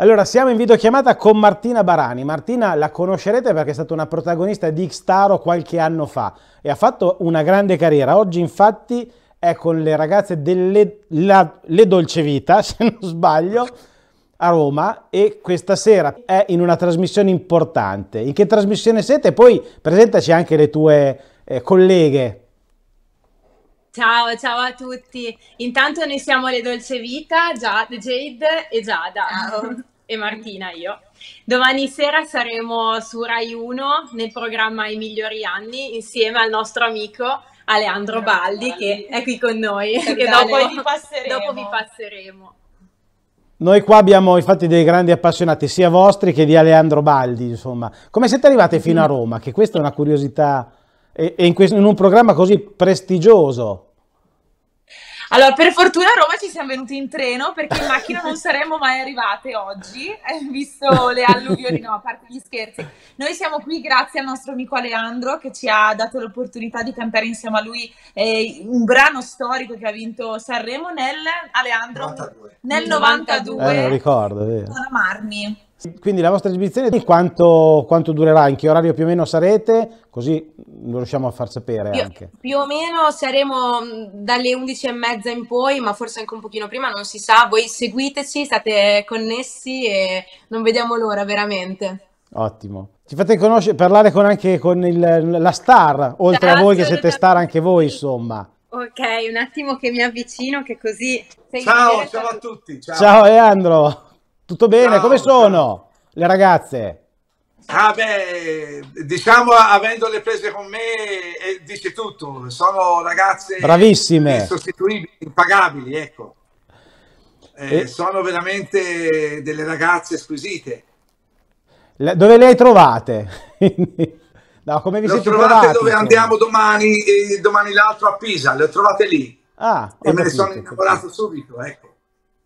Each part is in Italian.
Allora, siamo in videochiamata con Martina Barani. Martina la conoscerete perché è stata una protagonista di Xtaro qualche anno fa e ha fatto una grande carriera. Oggi, infatti, è con le ragazze delle la, le Dolce Vita, se non sbaglio, a Roma e questa sera è in una trasmissione importante. In che trasmissione siete? Poi presentaci anche le tue eh, colleghe. Ciao, ciao a tutti. Intanto noi siamo le Dolce Vita, Jade, e Giada ciao. e Martina io. Domani sera saremo su Rai 1 nel programma I migliori anni insieme al nostro amico Aleandro Baldi, che è qui con noi sì, dopo, vi dopo vi passeremo. Noi qua abbiamo infatti dei grandi appassionati sia vostri che di Aleandro Baldi, insomma. Come siete arrivati fino a Roma? Che questa è una curiosità e, in, un programma così prestigioso. Allora, per fortuna a Roma ci siamo venuti in treno perché in macchina non saremmo mai arrivate oggi, eh, visto le alluvioni, no, a parte gli scherzi. Noi siamo qui grazie al nostro amico Aleandro che ci ha dato l'opportunità di cantare insieme a lui eh, un brano storico che ha vinto Sanremo nel, Aleandro, 92. nel 92. Eh, lo ricordo, vero. Con Marmi. Quindi la vostra esibizione quanto, quanto durerà? In che orario più o meno sarete? Così lo riusciamo a far sapere più, anche. Più o meno saremo mm, dalle 11 e mezza in poi, ma forse anche un pochino prima, non si sa. Voi seguiteci, state connessi e non vediamo l'ora veramente. Ottimo. Ci fate conoscere, parlare con anche con il, la star, oltre ah, a voi che siete star anche voi, insomma. Ok, un attimo che mi avvicino, che così... Ciao, ciao a tutti. Ciao, ciao Leandro. Tutto bene, ciao, come sono ciao. le ragazze? Ah beh, diciamo avendole prese con me eh, dice tutto, sono ragazze bravissime, sostituibili, impagabili, ecco. Eh, e... Sono veramente delle ragazze squisite. Le... dove le hai trovate? no, come vi le siete trovate? Provati, dove andiamo domani, eh, domani l'altro a Pisa, le ho trovate lì. Ah, e me ne sono innamorato subito, ecco.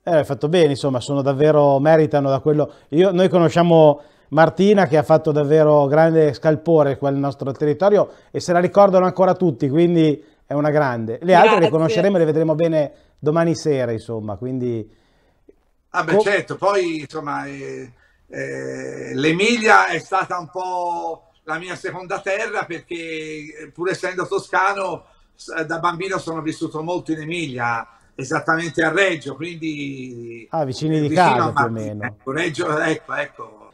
Eh, fatto bene, insomma, sono davvero, meritano da quello. Io, noi conosciamo Martina che ha fatto davvero grande scalpore quel nostro territorio e se la ricordano ancora tutti, quindi è una grande. Le altre Grazie. le conosceremo e le vedremo bene domani sera, insomma, quindi... Ah beh, certo, poi, insomma, eh, eh, l'Emilia è stata un po' la mia seconda terra perché eh, pur essendo toscano eh, da bambino sono vissuto molto in Emilia esattamente a Reggio, quindi ah, vicini eh, di casa più o meno. Reggio, ecco, ecco.